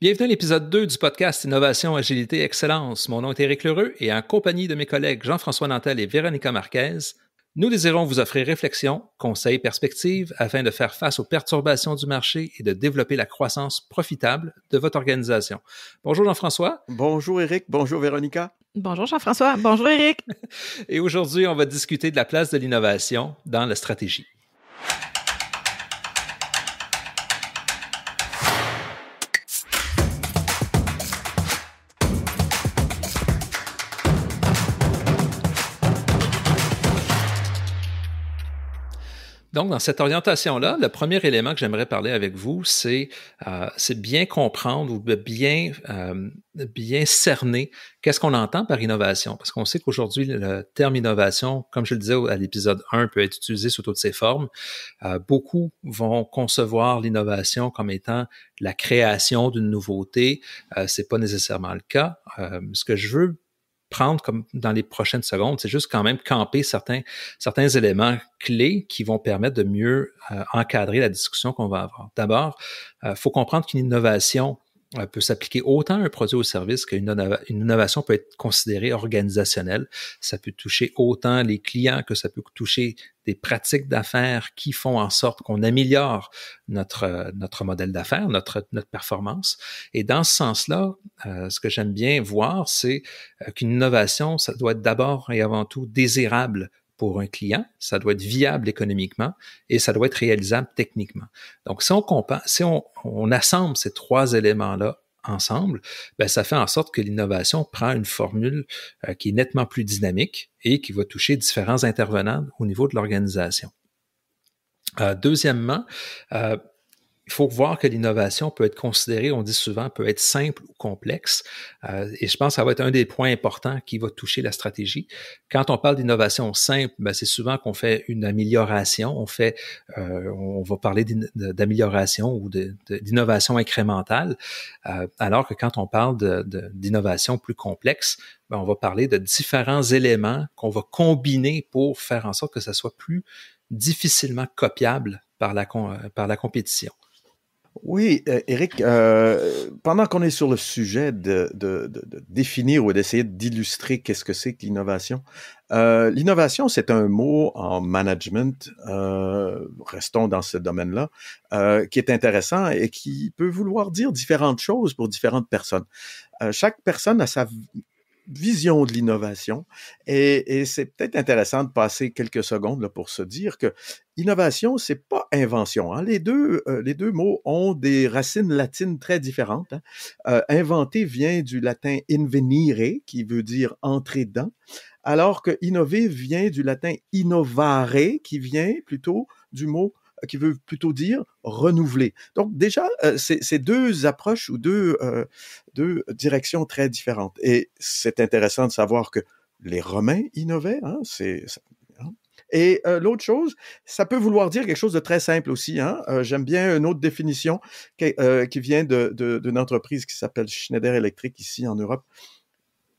Bienvenue à l'épisode 2 du podcast Innovation, Agilité, Excellence. Mon nom est Éric Lheureux et en compagnie de mes collègues Jean-François Nantel et Véronica Marquez, nous désirons vous offrir réflexion, conseils, perspectives afin de faire face aux perturbations du marché et de développer la croissance profitable de votre organisation. Bonjour Jean-François. Bonjour Éric. Bonjour Véronica. Bonjour Jean-François. Bonjour Éric. et aujourd'hui, on va discuter de la place de l'innovation dans la stratégie. Donc, dans cette orientation-là, le premier élément que j'aimerais parler avec vous, c'est euh, bien comprendre ou bien, euh, bien cerner qu'est-ce qu'on entend par innovation. Parce qu'on sait qu'aujourd'hui, le terme innovation, comme je le disais à l'épisode 1, peut être utilisé sous toutes ses formes. Euh, beaucoup vont concevoir l'innovation comme étant la création d'une nouveauté. Euh, c'est Ce n'est pas nécessairement le cas. ce que je veux prendre comme dans les prochaines secondes, c'est juste quand même camper certains, certains éléments clés qui vont permettre de mieux euh, encadrer la discussion qu'on va avoir. D'abord, il euh, faut comprendre qu'une innovation, euh, peut s'appliquer autant à un produit ou au service qu'une innovation peut être considérée organisationnelle. Ça peut toucher autant les clients que ça peut toucher des pratiques d'affaires qui font en sorte qu'on améliore notre, euh, notre modèle d'affaires, notre, notre performance. Et dans ce sens-là, euh, ce que j'aime bien voir, c'est qu'une innovation, ça doit être d'abord et avant tout désirable pour un client, ça doit être viable économiquement et ça doit être réalisable techniquement. Donc, si on compare, si on, assemble ces trois éléments-là ensemble, ben ça fait en sorte que l'innovation prend une formule euh, qui est nettement plus dynamique et qui va toucher différents intervenants au niveau de l'organisation. Euh, deuxièmement, euh, il faut voir que l'innovation peut être considérée, on dit souvent, peut être simple ou complexe. Euh, et je pense que ça va être un des points importants qui va toucher la stratégie. Quand on parle d'innovation simple, ben, c'est souvent qu'on fait une amélioration. On fait, euh, on va parler d'amélioration ou d'innovation incrémentale. Euh, alors que quand on parle d'innovation plus complexe, ben, on va parler de différents éléments qu'on va combiner pour faire en sorte que ça soit plus difficilement copiable par la, par la compétition. Oui, euh, Eric, euh, pendant qu'on est sur le sujet de, définir ou d'essayer d'illustrer qu'est-ce que c'est que l'innovation, euh, l'innovation, c'est un mot en management, restons dans ce domaine-là, qui est intéressant et qui peut vouloir dire différentes choses pour différentes personnes. chaque personne a sa vision de l'innovation. Et, c'est peut-être intéressant de passer quelques secondes là, pour se dire que innovation, c'est pas invention. Hein. Les deux, euh, les deux mots ont des racines latines très différentes. Hein. Euh, inventer vient du latin invenire, qui veut dire entrer dedans, alors que innover vient du latin innovare, qui vient plutôt du mot qui veut plutôt dire renouveler. Donc déjà, euh, c'est deux approches ou euh, deux, directions très différentes. Et c'est intéressant de savoir que les Romains innovaient, hein, hein. et euh, l'autre chose, ça peut vouloir dire quelque chose de très simple aussi. Hein. J'aime bien une autre définition qui, vient d'une entreprise qui s'appelle Schneider Electric ici en Europe.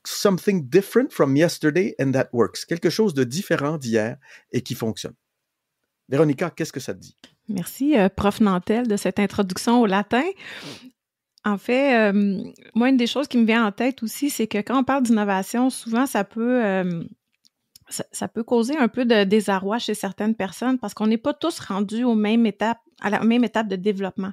Something different from yesterday and that works. Quelque chose de différent d'hier et qui fonctionne. Véronica, qu'est-ce que ça te dit? Merci, euh, prof Nantel, de cette introduction au latin. En fait, euh, moi, une des choses qui me vient en tête aussi, c'est que quand on parle d'innovation, souvent, ça peut... Euh, ça, peut causer un peu de désarroi chez certaines personnes parce qu'on n'est pas tous rendus aux mêmes étapes, à la même étape de développement.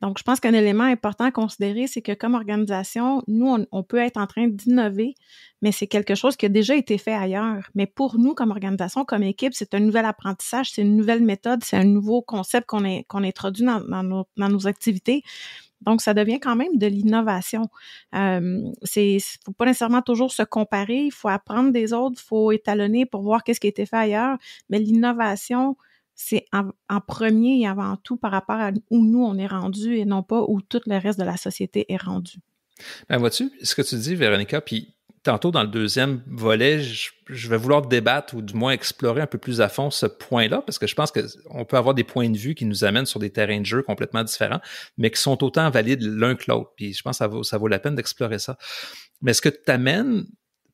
Donc, je pense qu'un élément important à considérer, c'est que comme organisation, nous, on, peut être en train d'innover, mais c'est quelque chose qui a déjà été fait ailleurs. Mais pour nous, comme organisation, comme équipe, c'est un nouvel apprentissage, c'est une nouvelle méthode, c'est un nouveau concept qu'on introduit dans, nos, activités. Donc, ça devient quand même de l'innovation. Il euh, ne faut pas nécessairement toujours se comparer, il faut apprendre des autres, il faut étalonner pour voir qu'est-ce qui a été fait ailleurs, mais l'innovation, c'est en, premier et avant tout par rapport à où nous on est rendu et non pas où tout le reste de la société est rendu. Ben vois-tu, ce que tu dis, Véronica, puis tantôt dans le deuxième volet, je, vais vouloir débattre ou du moins explorer un peu plus à fond ce point-là, parce que je pense qu'on peut avoir des points de vue qui nous amènent sur des terrains de jeu complètement différents, mais qui sont autant valides l'un que l'autre. Puis je pense que ça vaut, ça vaut la peine d'explorer ça. Mais ce que tu amènes,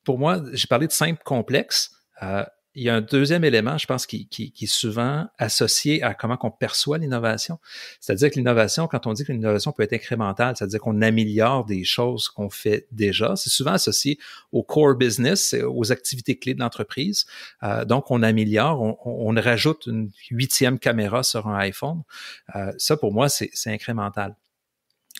pour moi, j'ai parlé de simple complexe. Euh, il y a un deuxième élément, je pense, qui, est souvent associé à comment qu'on perçoit l'innovation. C'est-à-dire que l'innovation, quand on dit que l'innovation peut être incrémentale, c'est-à-dire qu'on améliore des choses qu'on fait déjà, c'est souvent associé au core business, aux activités clés de l'entreprise. Euh, donc, on améliore, on, rajoute une huitième caméra sur un iPhone. Euh, ça, pour moi, c'est incrémental.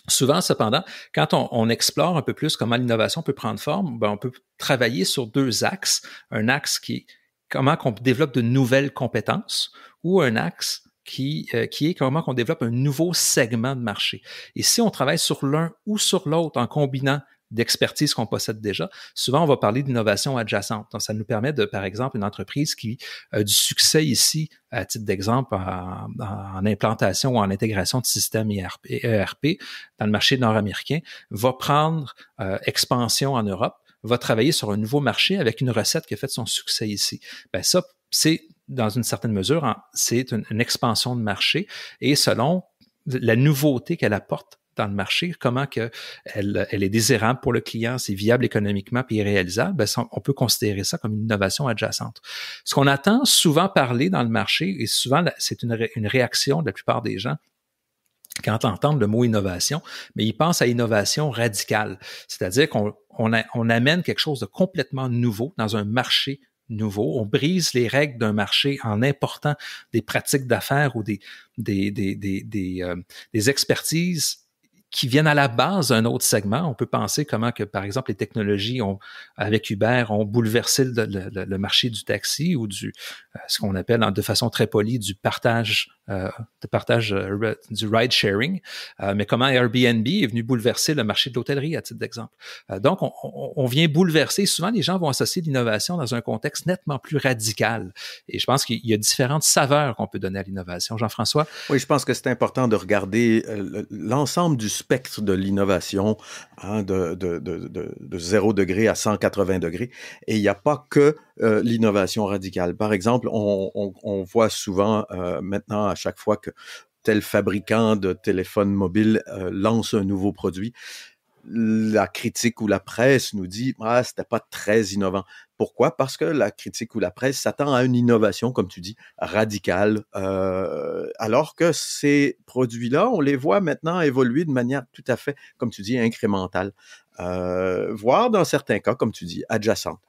Souvent, cependant, quand on, explore un peu plus comment l'innovation peut prendre forme, ben, on peut travailler sur deux axes. Un axe qui est comment qu'on développe de nouvelles compétences ou un axe qui, euh, qui est comment qu'on développe un nouveau segment de marché. Et si on travaille sur l'un ou sur l'autre en combinant d'expertise qu'on possède déjà. Souvent, on va parler d'innovation adjacente. Donc, ça nous permet de, par exemple, une entreprise qui a du succès ici, à titre d'exemple, en, implantation ou en intégration de systèmes ERP, e dans le marché nord-américain, va prendre euh, expansion en Europe va travailler sur un nouveau marché avec une recette qui a fait son succès ici. Ben ça, c'est dans une certaine mesure, hein, c'est une, expansion de marché et selon la nouveauté qu'elle apporte dans le marché, comment que elle, est désirable pour le client, c'est viable économiquement puis réalisable, ben on peut considérer ça comme une innovation adjacente. Ce qu'on attend souvent parler dans le marché, et souvent c'est une, réaction de la plupart des gens, quand entend le mot innovation, mais il pense à innovation radicale, c'est-à-dire qu'on on, amène quelque chose de complètement nouveau dans un marché nouveau. On brise les règles d'un marché en important des pratiques d'affaires ou des, des, des, des, des, euh, expertises qui viennent à la base d'un autre segment. On peut penser comment que, par exemple, les technologies ont, avec Uber ont bouleversé le, marché du taxi ou du, euh, ce qu'on appelle de façon très polie, du partage euh, de partage euh, du ride sharing, euh, mais comment Airbnb est venu bouleverser le marché de l'hôtellerie à titre d'exemple. donc, on, on, vient bouleverser. Souvent, les gens vont associer l'innovation dans un contexte nettement plus radical. Et je pense qu'il y a différentes saveurs qu'on peut donner à l'innovation. Jean-François. Oui, je pense que c'est important de regarder l'ensemble du spectre de l'innovation, hein, de, de, de, de, 0 degré à 180 degrés. Et il n'y a pas que euh, l'innovation radicale. Par exemple, on, voit souvent euh, maintenant à chaque fois que tel fabricant de téléphone mobile euh, lance un nouveau produit, la critique ou la presse nous dit ah c'était pas très innovant. Pourquoi Parce que la critique ou la presse s'attend à une innovation, comme tu dis, radicale, alors que ces produits-là, on les voit maintenant évoluer de manière tout à fait, comme tu dis, incrémentale, voire dans certains cas, comme tu dis, adjacente.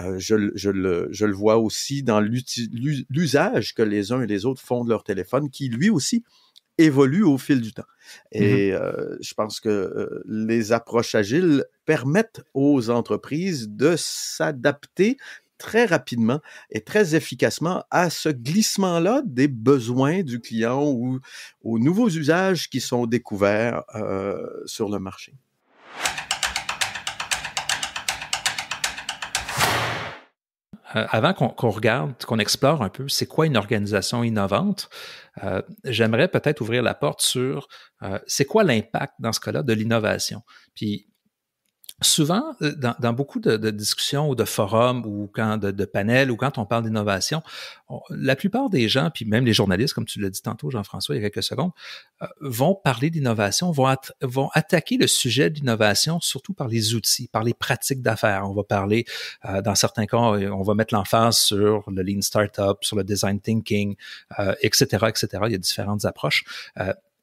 Euh, je, je, le, vois aussi dans l'usage que les uns et les autres font de leur téléphone, qui lui aussi évolue au fil du temps. Et mmh euh, je pense que euh, les approches agiles permettent aux entreprises de s'adapter très rapidement et très efficacement à ce glissement-là des besoins du client ou aux nouveaux usages qui sont découverts sur le marché. Euh, avant qu'on regarde, qu'on explore un peu, c'est quoi une organisation innovante, euh, j'aimerais peut-être ouvrir la porte sur euh, c'est quoi l'impact dans ce cas-là de l'innovation. Puis souvent, euh, dans, beaucoup de, discussions ou de forums ou quand de, panels ou quand on parle d'innovation, la plupart des gens, puis même les journalistes, comme tu l'as dit tantôt, Jean-François, il y a quelques secondes, euh, vont parler d'innovation, vont, attaquer le sujet d'innovation surtout par les outils, par les pratiques d'affaires. On va parler, euh, dans certains cas, on va mettre l'emphase sur le lean startup, sur le design thinking, etc., etc. Il y a différentes approches.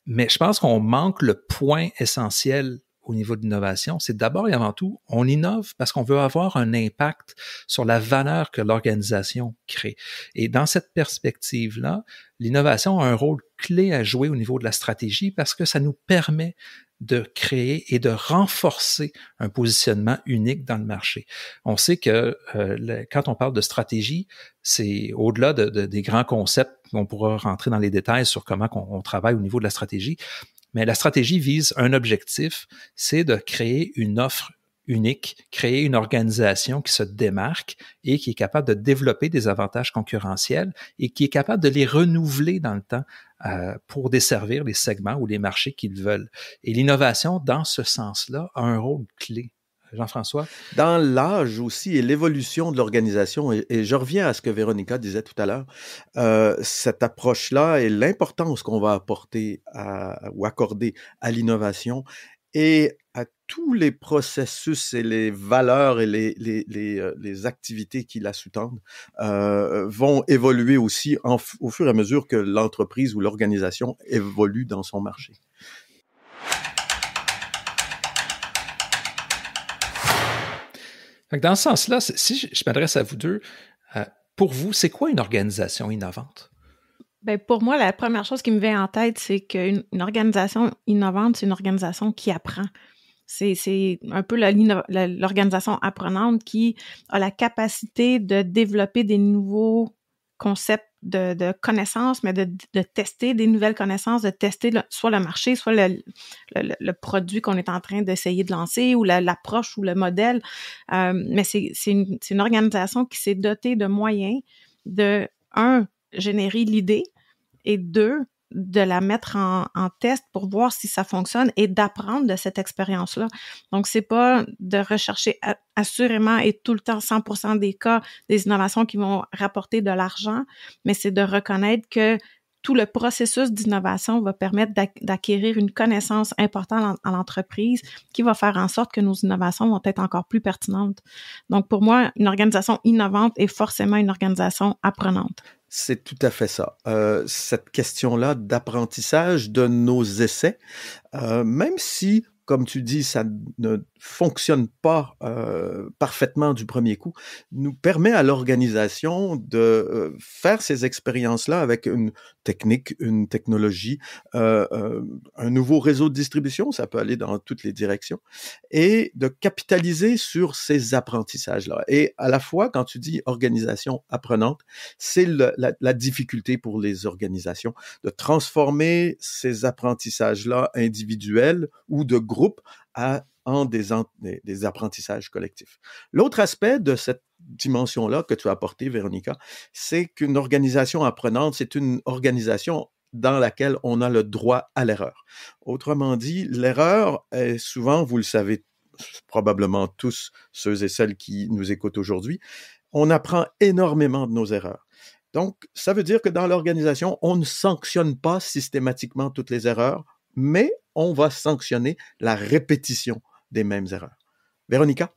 mais je pense qu'on manque le point essentiel au niveau de l'innovation, c'est d'abord et avant tout, on innove parce qu'on veut avoir un impact sur la valeur que l'organisation crée. Et dans cette perspective-là, l'innovation a un rôle clé à jouer au niveau de la stratégie parce que ça nous permet de créer et de renforcer un positionnement unique dans le marché. On sait que euh, quand on parle de stratégie, c'est au-delà de, des grands concepts, on pourra rentrer dans les détails sur comment on travaille au niveau de la stratégie, mais la stratégie vise un objectif, c'est de créer une offre unique, créer une organisation qui se démarque et qui est capable de développer des avantages concurrentiels et qui est capable de les renouveler dans le temps euh, pour desservir les segments ou les marchés qu'ils veulent. Et l'innovation, dans ce sens-là, a un rôle clé Jean-François. Dans l'âge aussi et l'évolution de l'organisation, et, je reviens à ce que Véronica disait tout à l'heure, euh, cette approche-là et l'importance qu'on va apporter ou accorder à l'innovation et à tous les processus et les valeurs et les, les, euh, activités qui la sous-tendent euh, vont évoluer aussi au fur et à mesure que l'entreprise ou l'organisation évolue dans son marché. dans ce sens-là, si je, m'adresse à vous deux, euh, pour vous, c'est quoi une organisation innovante? Ben, pour moi, la première chose qui me vient en tête, c'est qu'une organisation innovante, c'est une organisation qui apprend. C'est un peu l'organisation apprenante qui a la capacité de développer des nouveaux concepts de, connaissances, mais de, de, tester des nouvelles connaissances, de tester soit le marché, soit le, le, produit qu'on est en train d'essayer de lancer ou l'approche ou le modèle. Euh, mais c'est une, une, organisation qui s'est dotée de moyens de, un, générer l'idée et deux, de la mettre en, test pour voir si ça fonctionne et d'apprendre de cette expérience-là. Donc, c'est pas de rechercher assurément et tout le temps 100% des cas des innovations qui vont rapporter de l'argent, mais c'est de reconnaître que tout le processus d'innovation va permettre d'acquérir une connaissance importante à l'entreprise qui va faire en sorte que nos innovations vont être encore plus pertinentes. Donc, pour moi, une organisation innovante est forcément une organisation apprenante. C'est tout à fait ça. Euh, cette question-là d'apprentissage de nos essais, euh, même si comme tu dis, ça ne fonctionne pas euh, parfaitement du premier coup, nous permet à l'organisation de euh, faire ces expériences-là avec une technique, une technologie, euh, un nouveau réseau de distribution, ça peut aller dans toutes les directions, et de capitaliser sur ces apprentissages-là. Et à la fois, quand tu dis organisation apprenante, c'est la, la difficulté pour les organisations de transformer ces apprentissages-là individuels ou de groupes groupe à en des, apprentissages collectifs. L'autre aspect de cette dimension-là que tu as apporté, Véronica, c'est qu'une organisation apprenante, c'est une organisation dans laquelle on a le droit à l'erreur. Autrement dit, l'erreur est souvent, vous le savez probablement tous ceux et celles qui nous écoutent aujourd'hui, on apprend énormément de nos erreurs. Donc, ça veut dire que dans l'organisation, on ne sanctionne pas systématiquement toutes les erreurs, mais on va sanctionner la répétition des mêmes erreurs. Véronica?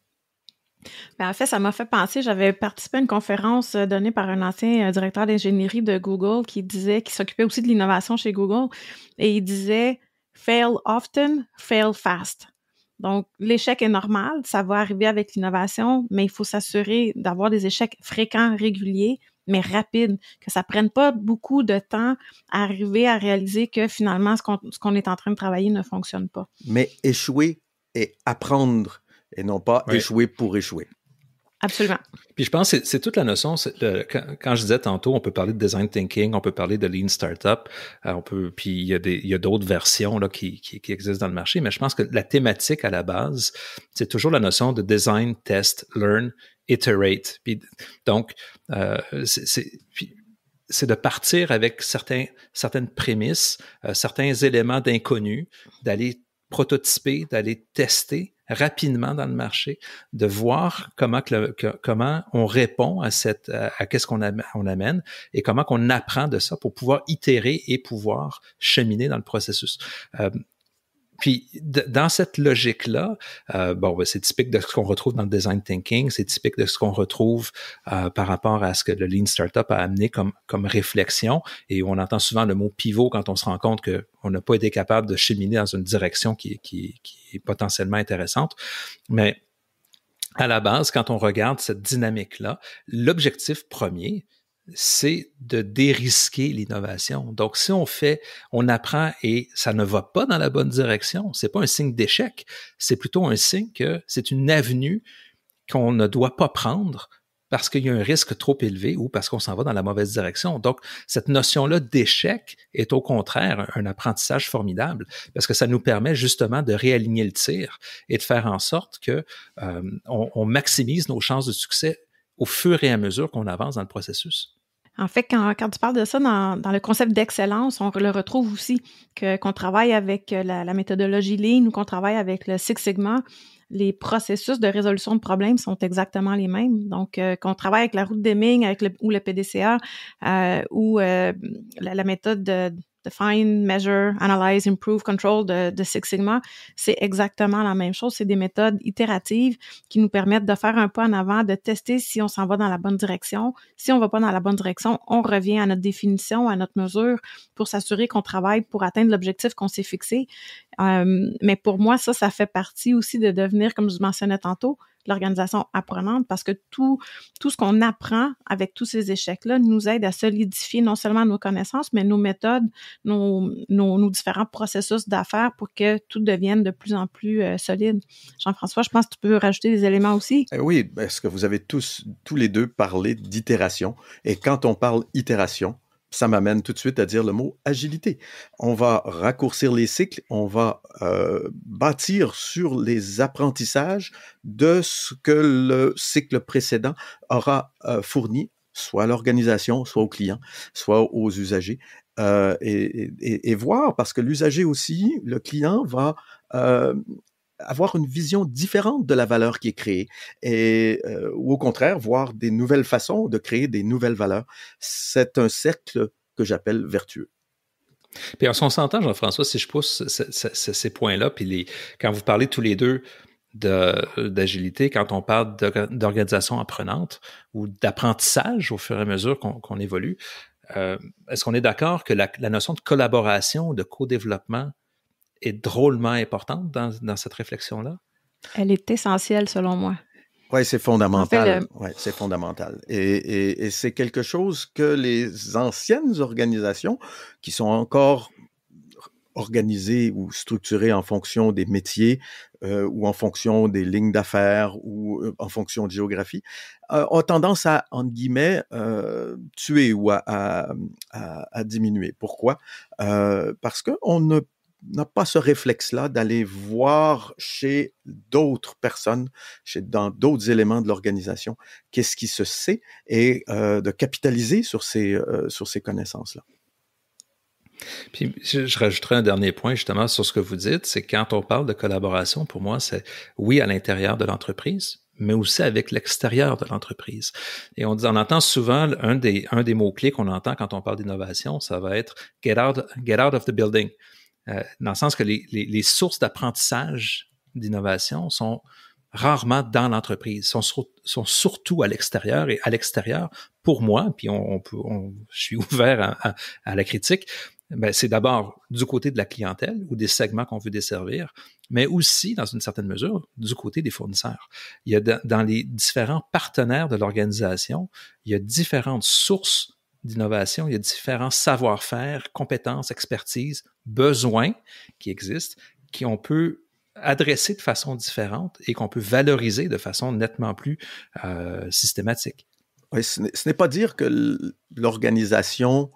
Ben, en fait, ça m'a fait penser, j'avais participé à une conférence euh, donnée par un ancien euh, directeur d'ingénierie de Google qui disait, qui s'occupait aussi de l'innovation chez Google, et il disait fail often, fail fast. Donc, l'échec est normal, ça va arriver avec l'innovation, mais il faut s'assurer d'avoir des échecs fréquents, réguliers, mais rapide, que ça prenne pas beaucoup de temps à arriver à réaliser que finalement, ce qu'on est en train de travailler ne fonctionne pas. Mais échouer et apprendre, et non pas échouer pour échouer. Absolument. Puis je pense que c'est toute la notion, quand, je disais tantôt, on peut parler de design thinking, on peut parler de lean startup, euh, on peut, puis il y a d'autres versions là, qui, qui, existent dans le marché, mais je pense que la thématique à la base, c'est toujours la notion de design, test, learn, iterate. donc, euh, c'est c'est de partir avec certains, certaines prémices, euh, certains éléments d'inconnu, d'aller prototyper, d'aller tester rapidement dans le marché, de voir comment, on répond à cette à, ce qu'on amène et comment qu'on apprend de ça pour pouvoir itérer et pouvoir cheminer dans le processus. Euh, puis dans cette logique-là, euh, bon, ben, c'est typique de ce qu'on retrouve dans le design thinking, c'est typique de ce qu'on retrouve euh, par rapport à ce que le Lean Startup a amené comme, comme réflexion. Et on entend souvent le mot pivot quand on se rend compte qu'on n'a pas été capable de cheminer dans une direction qui, qui est potentiellement intéressante. Mais à la base, quand on regarde cette dynamique-là, l'objectif premier, c'est de dérisquer l'innovation. Donc, si on fait, on apprend et ça ne va pas dans la bonne direction, ce n'est pas un signe d'échec, c'est plutôt un signe que c'est une avenue qu'on ne doit pas prendre parce qu'il y a un risque trop élevé ou parce qu'on s'en va dans la mauvaise direction. Donc, cette notion-là d'échec est au contraire un apprentissage formidable parce que ça nous permet justement de réaligner le tir et de faire en sorte que euh, on maximise nos chances de succès au fur et à mesure qu'on avance dans le processus. En fait, quand, tu parles de ça dans, le concept d'excellence, on le retrouve aussi, que, qu'on travaille avec euh, la, méthodologie Lean ou qu'on travaille avec le Six Sigma, les processus de résolution de problèmes sont exactement les mêmes. Donc, euh, qu'on travaille avec la route Deming, avec ou le PDCA euh, ou la, la, méthode de, Define, Measure, Analyze, Improve, Control de, Six Sigma, c'est exactement la même chose. C'est des méthodes itératives qui nous permettent de faire un pas en avant, de tester si on s'en va dans la bonne direction. Si on va pas dans la bonne direction, on revient à notre définition, à notre mesure pour s'assurer qu'on travaille pour atteindre l'objectif qu'on s'est fixé. Euh, mais pour moi, ça, ça fait partie aussi de devenir, comme je mentionnais tantôt, l'organisation apprenante parce que tout, ce qu'on apprend avec tous ces échecs-là nous aide à solidifier non seulement nos connaissances, mais nos méthodes, nos, différents processus d'affaires pour que tout devienne de plus en plus euh, solide. Jean-François, je pense que tu peux rajouter des éléments aussi. Eh oui, parce que vous avez tous, tous les deux parlé d'itération. Et quand on parle itération, ça m'amène tout de suite à dire le mot agilité. On va raccourcir les cycles, on va euh, bâtir sur les apprentissages de ce que le cycle précédent aura euh, fourni, soit à l'organisation, soit aux clients, soit aux usagers, euh, et, voir, parce que l'usager aussi, le client va avoir une vision différente de la valeur qui est créée et euh, ou au contraire voir des nouvelles façons de créer des nouvelles valeurs. C'est un cercle que j'appelle vertueux. Puis on s'entend, Jean-François, si je pousse ces points-là, puis les, quand vous parlez tous les deux d'agilité, quand on parle d'organisation apprenante ou d'apprentissage au fur et à mesure qu'on évolue, euh, est-ce qu'on est, d'accord que la, la, notion de collaboration, de co-développement, est drôlement importante dans, dans cette réflexion-là? Elle est essentielle selon moi. Oui, c'est fondamental. ouais, c'est fondamental. Et, et, c'est quelque chose que les anciennes organisations, qui sont encore organisées ou structurées en fonction des métiers euh, ou en fonction des lignes d'affaires ou euh, en fonction de géographie, euh, ont tendance à, en guillemets, tuer ou à, à, diminuer. Pourquoi? parce qu'on ne n'a pas ce réflexe-là d'aller voir chez d'autres personnes, chez, dans d'autres éléments de l'organisation, qu'est-ce qui se sait et euh, de capitaliser sur ces, euh, sur ces connaissances-là. Puis je rajouterai un dernier point justement sur ce que vous dites, c'est quand on parle de collaboration, pour moi, c'est oui à l'intérieur de l'entreprise, mais aussi avec l'extérieur de l'entreprise. Et on, entend souvent un des, un des mots-clés qu'on entend quand on parle d'innovation, ça va être get out of the building. Euh, dans le sens que les, les, les sources d'apprentissage d'innovation sont rarement dans l'entreprise, sont, sont surtout à l'extérieur et à l'extérieur, pour moi, puis on, on je suis ouvert à, à, la critique, ben, c'est d'abord du côté de la clientèle ou des segments qu'on veut desservir, mais aussi, dans une certaine mesure, du côté des fournisseurs. Il y a dans les différents partenaires de l'organisation, il y a différentes sources d'innovation, il y a différents savoir-faire, compétences, expertises, besoins qui existent, qui on peut adresser de façon différente et qu'on peut valoriser de façon nettement plus euh, systématique. ce n'est pas dire que l'organisation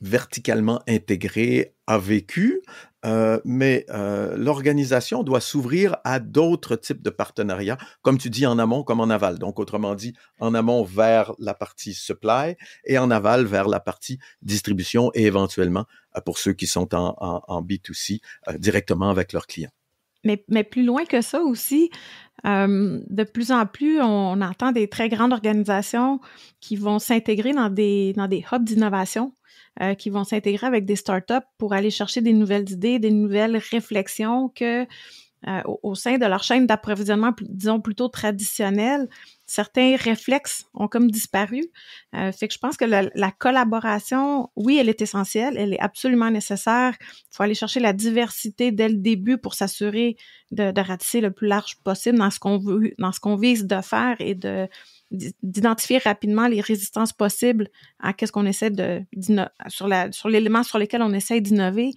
verticalement intégrée a vécu, euh, mais euh, l'organisation doit s'ouvrir à d'autres types de partenariats, comme tu dis, en amont comme en aval. Donc, autrement dit, en amont vers la partie supply et en aval vers la partie distribution et éventuellement euh, pour ceux qui sont en, B2C directement avec leurs clients. Mais, plus loin que ça aussi, de plus en plus, on, entend des très grandes organisations qui vont s'intégrer dans des hubs d'innovation euh, qui vont s'intégrer avec des startups pour aller chercher des nouvelles idées, des nouvelles réflexions que euh, au sein de leur chaîne d'approvisionnement, disons plutôt traditionnelle, certains réflexes ont comme disparu. Euh, fait que je pense que la, la, collaboration, oui, elle est essentielle, elle est absolument nécessaire. Il faut aller chercher la diversité dès le début pour s'assurer de, de ratisser le plus large possible dans ce qu'on veut, dans ce qu'on vise de faire et de d'identifier rapidement les résistances possibles à qu'est-ce qu'on essaie de sur l'élément sur lequel on essaie d'innover.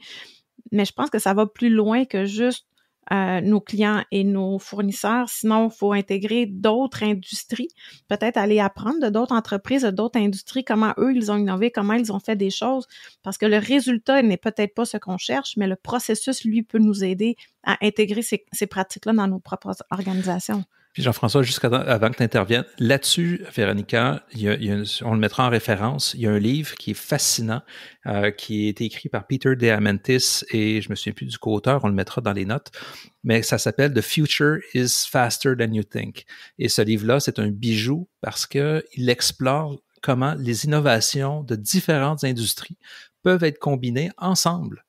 Mais je pense que ça va plus loin que juste euh, nos clients et nos fournisseurs. Sinon, il faut intégrer d'autres industries, peut-être aller apprendre de d'autres entreprises, de d'autres industries, comment eux, ils ont innové, comment ils ont fait des choses, parce que le résultat n'est peut-être pas ce qu'on cherche, mais le processus, lui, peut nous aider à intégrer ces pratiques-là dans nos propres organisations. Puis Jean-François, juste avant que tu interviennes, là-dessus, Véronica, on le mettra en référence. Il y a un livre qui est fascinant, euh, qui qui été écrit par Peter Diamantis et je me souviens plus du co-auteur, on le mettra dans les notes, mais ça s'appelle The Future is Faster Than You Think. Et ce livre-là, c'est un bijou parce qu'il explore comment les innovations de différentes industries peuvent être combinées ensemble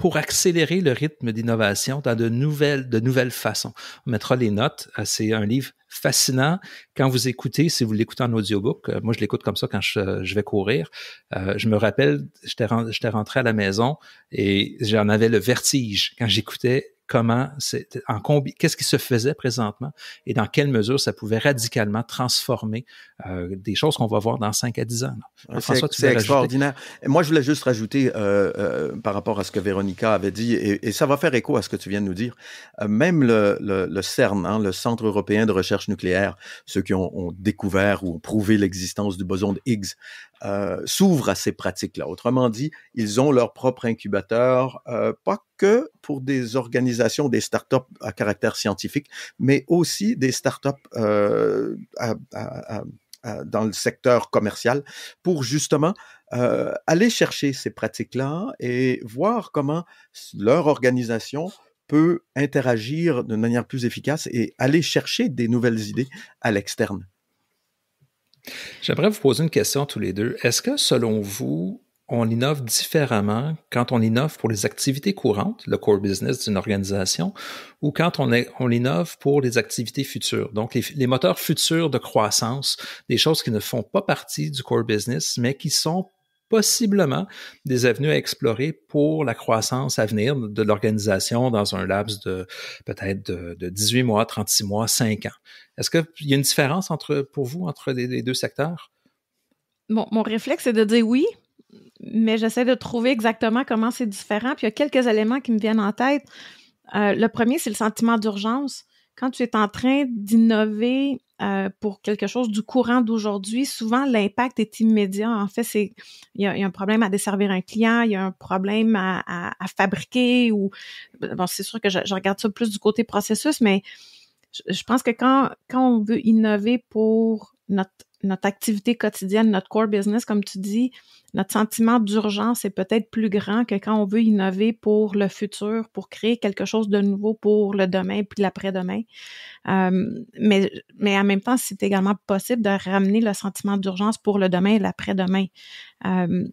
pour accélérer le rythme d'innovation dans de nouvelles, de nouvelles façons. On mettra les notes. Euh, c'est un livre fascinant. Quand vous écoutez, si vous l'écoutez en audiobook, euh, moi je l'écoute comme ça quand je, vais courir. Euh, je me rappelle, j'étais rentré à la maison et j'en avais le vertige quand j'écoutais comment, c'est en qu'est-ce qui se faisait présentement et dans quelle mesure ça pouvait radicalement transformer euh, des choses qu'on va voir dans 5 à 10 ans. François, C'est extraordinaire. moi, je voulais juste rajouter euh, euh, par rapport à ce que Véronica avait dit, et, ça va faire écho à ce que tu viens de nous dire. même le, le, le CERN, hein, le Centre européen de recherche nucléaire, ceux qui ont, découvert ou prouvé l'existence du boson de Higgs, euh, s'ouvrent à ces pratiques-là. Autrement dit, ils ont leur propre incubateur, euh, pas que pour des organisations, des startups à caractère scientifique, mais aussi des startups euh, dans le secteur commercial pour justement euh, aller chercher ces pratiques-là et voir comment leur organisation peut interagir de manière plus efficace et aller chercher des nouvelles idées à l'externe. J'aimerais vous poser une question tous les deux. Est-ce que selon vous, on innove différemment quand on innove pour les activités courantes, le core business d'une organisation, ou quand on, innove pour les activités futures, donc les, moteurs futurs de croissance, des choses qui ne font pas partie du core business, mais qui sont possiblement des avenues à explorer pour la croissance à venir de l'organisation dans un laps de peut-être de, 18 mois, 36 mois, 5 ans. Est-ce qu'il y a une différence entre, pour vous entre les, deux secteurs? mon réflexe, c'est de dire oui, mais j'essaie de trouver exactement comment c'est différent. Puis il y a quelques éléments qui me viennent en tête. Euh, le premier, c'est le sentiment d'urgence. Quand tu es en train d'innover euh, pour quelque chose du courant d'aujourd'hui, souvent l'impact est immédiat. En fait, c'est il y, a, un problème à desservir un client, il y a un problème à, à, fabriquer ou bon, c'est sûr que je, regarde ça plus du côté processus, mais je, je pense que quand quand on veut innover pour notre notre activité quotidienne, notre core business, comme tu dis, notre sentiment d'urgence est peut-être plus grand que quand on veut innover pour le futur, pour créer quelque chose de nouveau pour le demain puis l'après-demain. Euh, mais, mais en même temps, c'est également possible de ramener le sentiment d'urgence pour le demain et l'après-demain. Euh,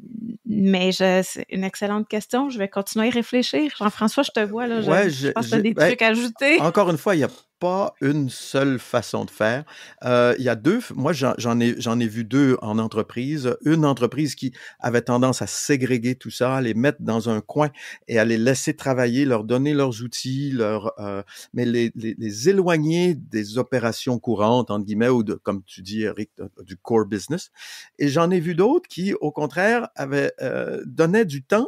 mais c'est une excellente question. Je vais continuer à réfléchir. Jean-François, je te vois là. Je, ouais, je, des ben, trucs à ajouter. Encore une fois, il y a pas une seule façon de faire. Euh, il y a deux, moi j'en ai, j'en ai vu deux en entreprise. Une entreprise qui avait tendance à ségréguer tout ça, à les mettre dans un coin et à les laisser travailler, leur donner leurs outils, leur, euh, mais les, les, éloigner des opérations courantes, entre guillemets, ou comme tu dis, Eric, du core business. Et j'en ai vu d'autres qui, au contraire, avaient, euh, donné du temps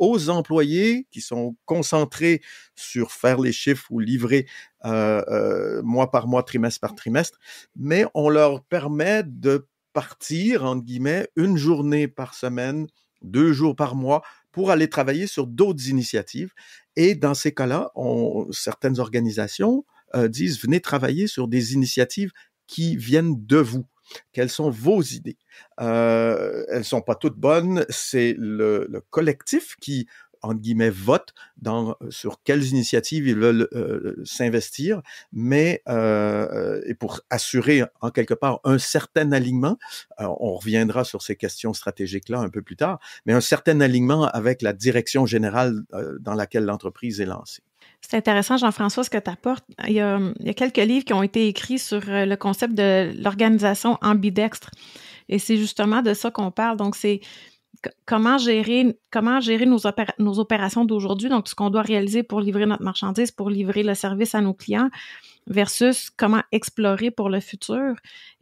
aux employés qui sont concentrés sur faire les chiffres ou livrer euh, euh, mois par mois, trimestre par trimestre, mais on leur permet de partir, entre guillemets, une journée par semaine, deux jours par mois pour aller travailler sur d'autres initiatives. Et dans ces cas-là, certaines organisations euh, disent, venez travailler sur des initiatives qui viennent de vous. Quelles sont vos idées? Euh, elles sont pas toutes bonnes. C'est le, collectif qui entre guillemets, vote dans, sur quelles initiatives ils veulent euh, s'investir, mais euh, et pour assurer en quelque part un certain alignement, on reviendra sur ces questions stratégiques-là un peu plus tard, mais un certain alignement avec la direction générale euh, dans laquelle l'entreprise est lancée. C'est intéressant, Jean-François, ce que tu apportes. Il y, a, quelques livres qui ont été écrits sur euh, le concept de l'organisation ambidextre. Et c'est justement de ça qu'on parle. Donc, c'est comment gérer, comment gérer nos, opérations d'aujourd'hui, donc ce qu'on doit réaliser pour livrer notre marchandise, pour livrer le service à nos clients, versus comment explorer pour le futur.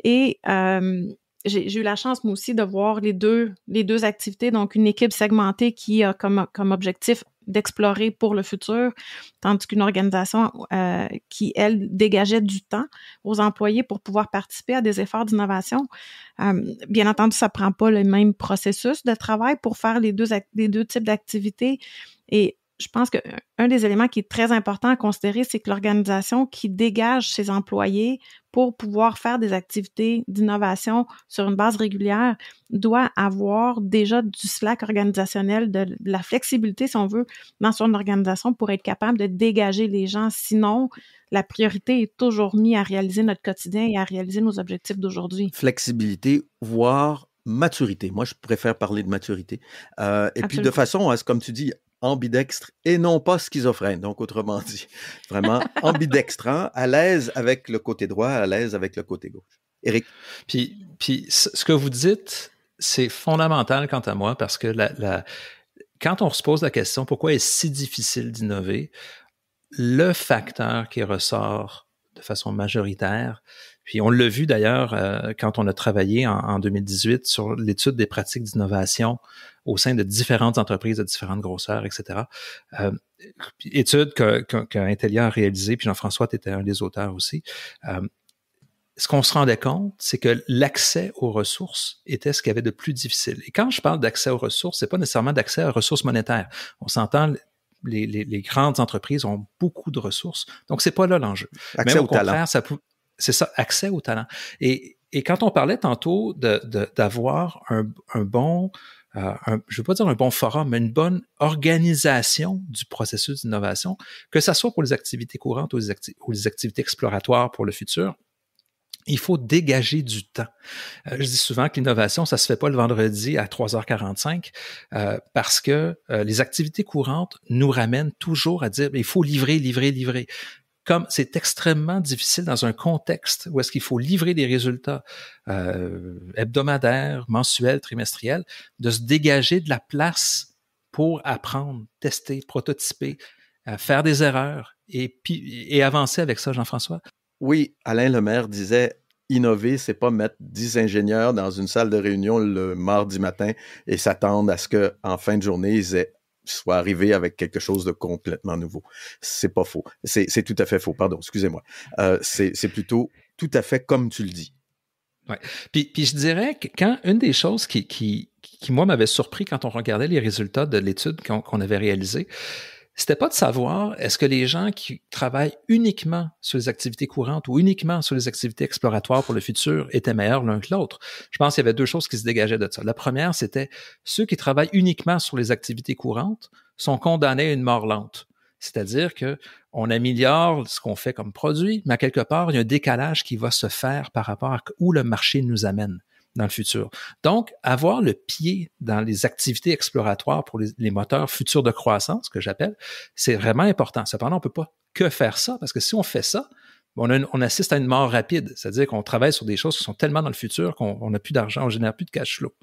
Et euh, j'ai eu la chance, moi aussi, de voir les deux, les deux activités, donc une équipe segmentée qui a comme, comme objectif d'explorer pour le futur, tandis qu'une organisation euh, qui, elle, dégageait du temps aux employés pour pouvoir participer à des efforts d'innovation. Euh, bien entendu, ça prend pas le même processus de travail pour faire les deux, les deux types d'activités. Et je pense qu'un des éléments qui est très important à considérer, c'est que l'organisation qui dégage ses employés pour pouvoir faire des activités d'innovation sur une base régulière doit avoir déjà du slack organisationnel, de, la flexibilité, si on veut, dans son organisation pour être capable de dégager les gens. Sinon, la priorité est toujours mise à réaliser notre quotidien et à réaliser nos objectifs d'aujourd'hui. Flexibilité, voire maturité. Moi, je préfère parler de maturité. Euh, et puis, de façon à ce, comme tu dis, ambidextre et non pas schizophrène. Donc, autrement dit, vraiment ambidextrant, hein, à l'aise avec le côté droit, à l'aise avec le côté gauche. Eric. Puis, puis ce que vous dites, c'est fondamental quant à moi parce que la, quand on se pose la question pourquoi est-ce si difficile d'innover, le facteur qui ressort de façon majoritaire. Puis on l'a vu d'ailleurs euh, quand on a travaillé en, 2018 sur l'étude des pratiques d'innovation au sein de différentes entreprises de différentes grosseurs, etc. Euh, étude que, que, a réalisée, puis Jean-François, était un des auteurs aussi. Euh, ce qu'on se rendait compte, c'est que l'accès aux ressources était ce qu'il y avait de plus difficile. Et quand je parle d'accès aux ressources, c'est pas nécessairement d'accès aux ressources monétaires. On s'entend, les, grandes entreprises ont beaucoup de ressources. Donc, c'est pas là l'enjeu. Accès au, contraire, C'est ça, accès au talent. Et, quand on parlait tantôt d'avoir un, bon, euh, je ne veux pas dire un bon forum, mais une bonne organisation du processus d'innovation, que ce soit pour les activités courantes ou les activités exploratoires pour le futur, il faut dégager du temps. Euh, je dis souvent que l'innovation, ça se fait pas le vendredi à 3h45 euh, parce que euh, les activités courantes nous ramènent toujours à dire, il faut livrer, livrer, livrer. Comme c'est extrêmement difficile dans un contexte où est-ce qu'il faut livrer des résultats hebdomadaires, mensuels, trimestriels, de se dégager de la place pour apprendre, tester, prototyper, faire des erreurs et, et avancer avec ça, Jean-François. Oui, Alain Lemaire disait innover, c'est pas mettre 10 ingénieurs dans une salle de réunion le mardi matin et s'attendre à ce que en fin de journée, ils soient arrivés avec quelque chose de complètement nouveau. C'est pas faux. C'est tout à fait faux. Pardon, excusez-moi. Euh, c'est plutôt tout à fait comme tu le dis. Ouais. Puis, je dirais que quand une des choses qui, qui, qui moi, m'avait surpris quand on regardait les résultats de l'étude qu'on avait réalisée, c'était pas de savoir est-ce que les gens qui travaillent uniquement sur les activités courantes ou uniquement sur les activités exploratoires pour le futur étaient meilleurs l'un que l'autre. Je pense qu'il y avait deux choses qui se dégageaient de ça. La première, c'était ceux qui travaillent uniquement sur les activités courantes sont condamnés à une mort lente. C'est-à-dire qu'on améliore ce qu'on fait comme produit, mais à quelque part, il y a un décalage qui va se faire par rapport à où le marché nous amène dans le futur. Donc, avoir le pied dans les activités exploratoires pour les, moteurs futurs de croissance, que j'appelle, c'est vraiment important. Cependant, on ne peut pas que faire ça, parce que si on fait ça, on, assiste à une mort rapide, c'est-à-dire qu'on travaille sur des choses qui sont tellement dans le futur qu'on n'a plus d'argent, on génère plus de cash flow.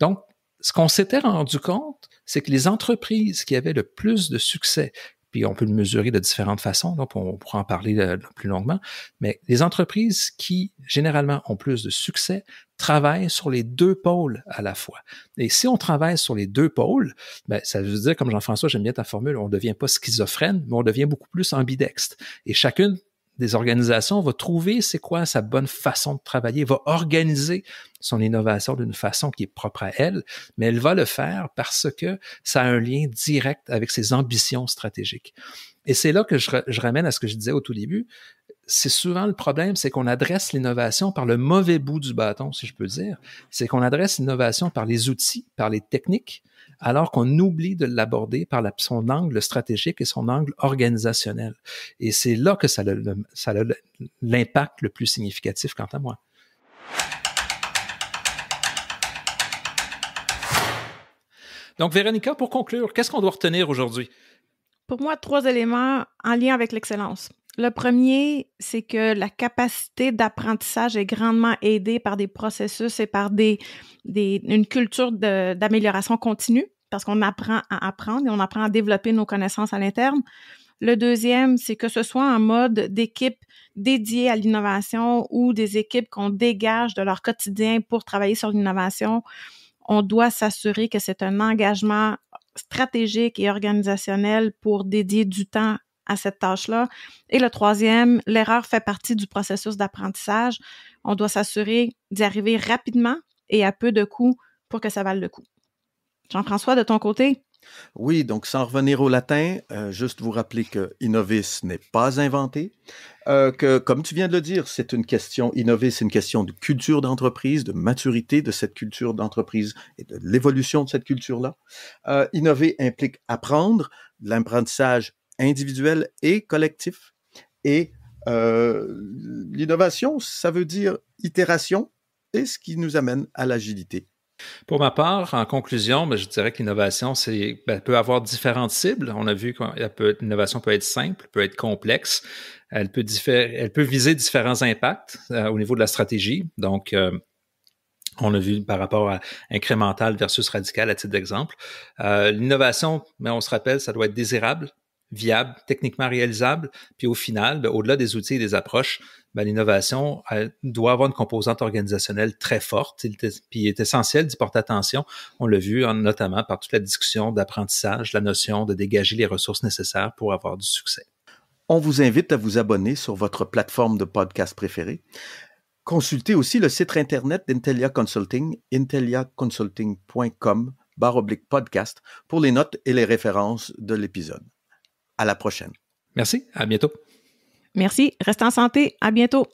Donc, ce qu'on s'était rendu compte, c'est que les entreprises qui avaient le plus de succès, puis on peut le mesurer de différentes façons, donc on pourra en parler euh, plus longuement, mais les entreprises qui généralement ont plus de succès travaille sur les deux pôles à la fois. Et si on travaille sur les deux pôles, ben, ça veut dire, comme Jean-François, j'aime bien ta formule, on ne devient pas schizophrène, mais on devient beaucoup plus ambidextre. Et chacune des organisations va trouver c'est quoi sa bonne façon de travailler, va organiser son innovation d'une façon qui est propre à elle, mais elle va le faire parce que ça a un lien direct avec ses ambitions stratégiques. Et c'est là que je, ramène à ce que je disais au tout début c'est souvent le problème, c'est qu'on adresse l'innovation par le mauvais bout du bâton, si je peux dire. C'est qu'on adresse l'innovation par les outils, par les techniques, alors qu'on oublie de l'aborder par son angle stratégique et son angle organisationnel. Et c'est là que ça a l'impact le plus significatif, quant à moi. Donc, Véronica, pour conclure, qu'est-ce qu'on doit retenir aujourd'hui? Pour moi, trois éléments en lien avec l'excellence. Le premier, c'est que la capacité d'apprentissage est grandement aidée par des processus et par des, une culture d'amélioration continue, parce qu'on apprend à apprendre et on apprend à développer nos connaissances à l'interne. Le deuxième, c'est que ce soit en mode d'équipe dédiée à l'innovation ou des équipes qu'on dégage de leur quotidien pour travailler sur l'innovation. On doit s'assurer que c'est un engagement stratégique et organisationnel pour dédier du temps à cette tâche-là. Et le troisième, l'erreur fait partie du processus d'apprentissage. On doit s'assurer d'y arriver rapidement et à peu de coûts pour que ça vale le coup. Jean-François, de ton côté? Oui, donc sans revenir au latin, euh, juste vous rappeler que innovis n'est pas inventé, euh, que comme tu viens de le dire, c'est une question, innover, c'est une question de culture d'entreprise, de maturité de cette culture d'entreprise et de l'évolution de cette culture-là. Euh, innover implique apprendre, l'apprentissage individuel et collectif. Et euh, l'innovation, ça veut dire itération et ce qui nous amène à l'agilité. Pour ma part, en conclusion, ben, je dirais que l'innovation ben, peut avoir différentes cibles. On a vu que l'innovation peut être simple, peut être complexe. Elle peut, elle peut viser différents impacts euh, au niveau de la stratégie. Donc, euh, on a vu par rapport à incrémental versus radical, à titre d'exemple. L'innovation, mais ben, on se rappelle, ça doit être désirable, viable, techniquement réalisable. Puis au final, ben, au-delà des outils et des approches, ben, l'innovation doit avoir une composante organisationnelle très forte. Il est, puis il est essentiel d'y porter attention. On l'a vu hein, notamment par toute la discussion d'apprentissage, la notion de dégager les ressources nécessaires pour avoir du succès. On vous invite à vous abonner sur votre plateforme de podcast préférée. Consultez aussi le site Internet d'Intelia Consulting, inteliaconsulting.com barre podcast pour les notes et les références de l'épisode. À la prochaine. Merci. À bientôt. Merci. Reste en santé. À bientôt.